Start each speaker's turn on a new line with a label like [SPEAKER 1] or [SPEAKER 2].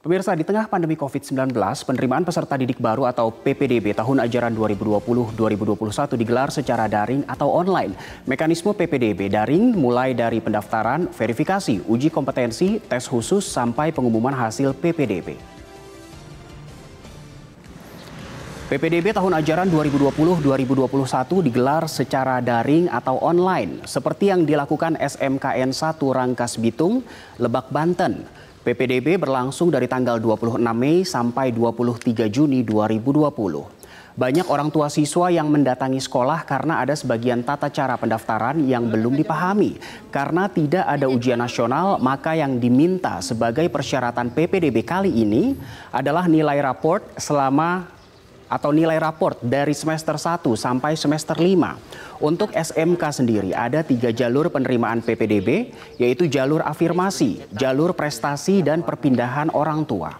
[SPEAKER 1] Pemirsa, di tengah pandemi COVID-19, penerimaan peserta didik baru atau PPDB tahun ajaran 2020-2021 digelar secara daring atau online. Mekanisme PPDB daring mulai dari pendaftaran, verifikasi, uji kompetensi, tes khusus, sampai pengumuman hasil PPDB. PPDB tahun ajaran 2020-2021 digelar secara daring atau online, seperti yang dilakukan SMKN 1 Rangkas Bitung, Lebak Banten. PPDB berlangsung dari tanggal 26 Mei sampai 23 Juni 2020. Banyak orang tua siswa yang mendatangi sekolah karena ada sebagian tata cara pendaftaran yang belum dipahami. Karena tidak ada ujian nasional, maka yang diminta sebagai persyaratan PPDB kali ini adalah nilai raport selama atau nilai raport dari semester 1 sampai semester 5. Untuk SMK sendiri ada tiga jalur penerimaan PPDB, yaitu jalur afirmasi, jalur prestasi, dan perpindahan orang tua.